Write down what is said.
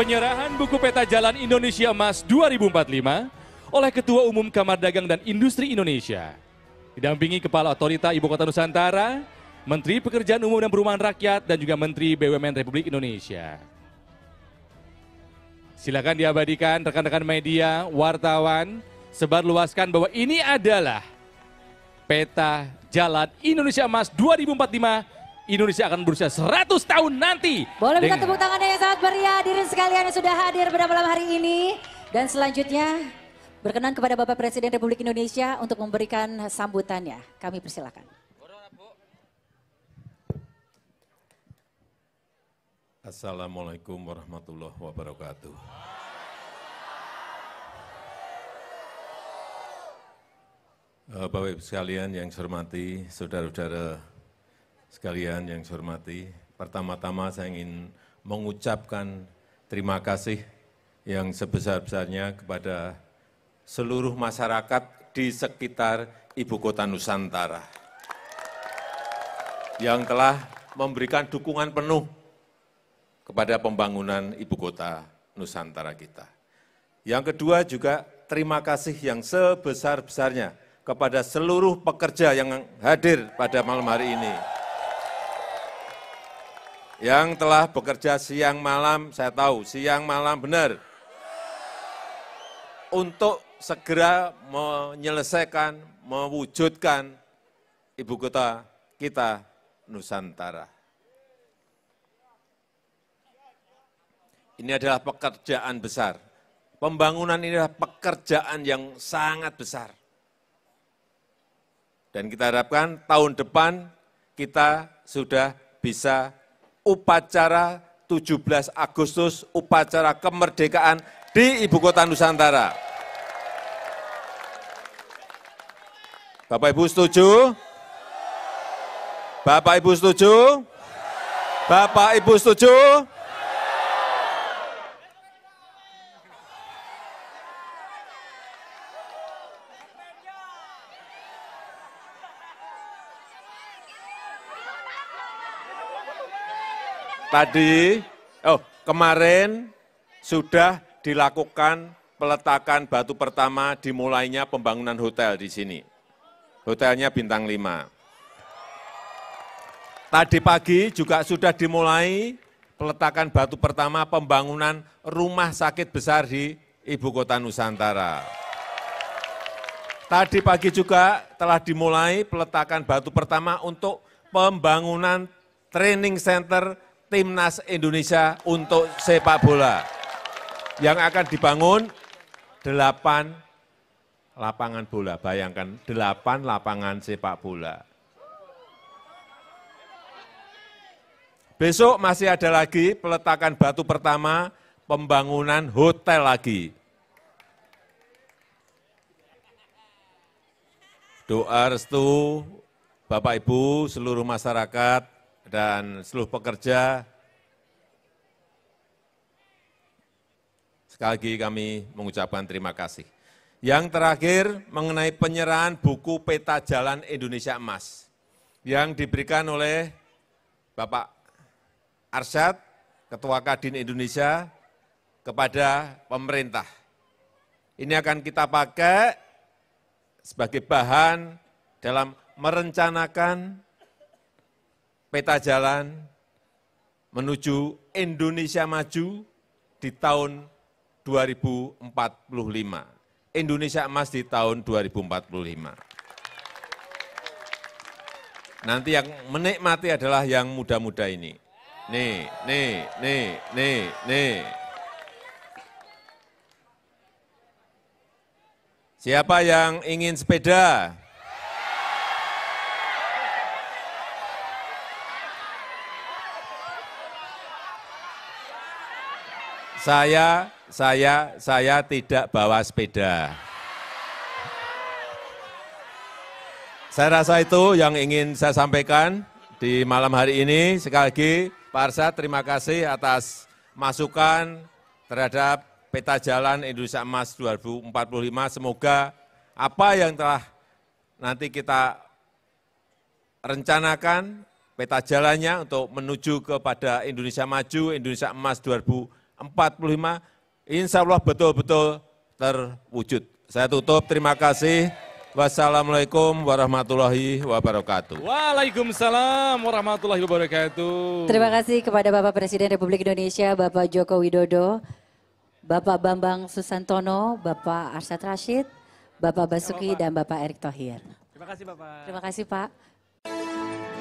penyerahan buku peta jalan Indonesia Emas 2045 oleh Ketua Umum Kamar Dagang dan Industri Indonesia. Didampingi Kepala Otorita Ibu Kota Nusantara, Menteri Pekerjaan Umum dan Perumahan Rakyat, dan juga Menteri BUMN Republik Indonesia. Silakan diabadikan rekan-rekan media, wartawan, sebar luaskan bahwa ini adalah peta jalan Indonesia Emas 2045 Indonesia akan berusia 100 tahun nanti. Boleh minta tepuk tangannya yang sangat beriah, hadirin sekalian yang sudah hadir pada malam hari ini. Dan selanjutnya berkenan kepada Bapak Presiden Republik Indonesia untuk memberikan sambutannya. Kami persilakan. Assalamualaikum warahmatullahi wabarakatuh. Eh, Bapak Ibu sekalian yang saya hormati, saudara-saudara sekalian yang saya hormati, pertama-tama saya ingin mengucapkan terima kasih yang sebesar-besarnya kepada seluruh masyarakat di sekitar Ibu Kota Nusantara yang telah memberikan dukungan penuh kepada pembangunan Ibu Kota Nusantara kita. Yang kedua juga terima kasih yang sebesar-besarnya kepada seluruh pekerja yang hadir pada malam hari ini yang telah bekerja siang malam, saya tahu siang malam benar, untuk segera menyelesaikan, mewujudkan ibu kota kita Nusantara. Ini adalah pekerjaan besar. Pembangunan ini adalah pekerjaan yang sangat besar. Dan kita harapkan tahun depan kita sudah bisa upacara 17 Agustus, upacara kemerdekaan di Ibu Kota Nusantara. Bapak-Ibu setuju? Bapak-Ibu setuju? Bapak-Ibu setuju? Bapak, Ibu setuju? Tadi, oh kemarin sudah dilakukan peletakan batu pertama dimulainya pembangunan hotel di sini. Hotelnya bintang lima. Tadi pagi juga sudah dimulai peletakan batu pertama pembangunan rumah sakit besar di Ibu Kota Nusantara. Tadi pagi juga telah dimulai peletakan batu pertama untuk pembangunan training center timnas indonesia untuk sepak bola yang akan dibangun delapan lapangan bola. Bayangkan, delapan lapangan sepak bola. Besok masih ada lagi peletakan batu pertama, pembangunan hotel lagi. Doa restu Bapak Ibu, seluruh masyarakat, dan seluruh pekerja. Sekali lagi kami mengucapkan terima kasih. Yang terakhir mengenai penyerahan buku peta jalan Indonesia Emas yang diberikan oleh Bapak Arsyad, Ketua Kadin Indonesia, kepada pemerintah. Ini akan kita pakai sebagai bahan dalam merencanakan peta jalan menuju Indonesia maju di tahun 2045. Indonesia emas di tahun 2045. Nanti yang menikmati adalah yang muda-muda ini. Nih, nih, nih, nih, nih. Siapa yang ingin sepeda? saya, saya, saya tidak bawa sepeda. Saya rasa itu yang ingin saya sampaikan di malam hari ini. Sekali lagi, Pak Arsa, terima kasih atas masukan terhadap peta jalan Indonesia Emas 2045. Semoga apa yang telah nanti kita rencanakan, peta jalannya untuk menuju kepada Indonesia Maju, Indonesia Emas 2045, 45, insya Allah betul-betul terwujud. Saya tutup, terima kasih. Wassalamualaikum warahmatullahi wabarakatuh. Waalaikumsalam warahmatullahi wabarakatuh. Terima kasih kepada Bapak Presiden Republik Indonesia, Bapak Joko Widodo, Bapak Bambang Susantono, Bapak Arsyad Rashid, Bapak Basuki, dan Bapak Erick Thohir. Terima kasih Bapak. Terima kasih Pak.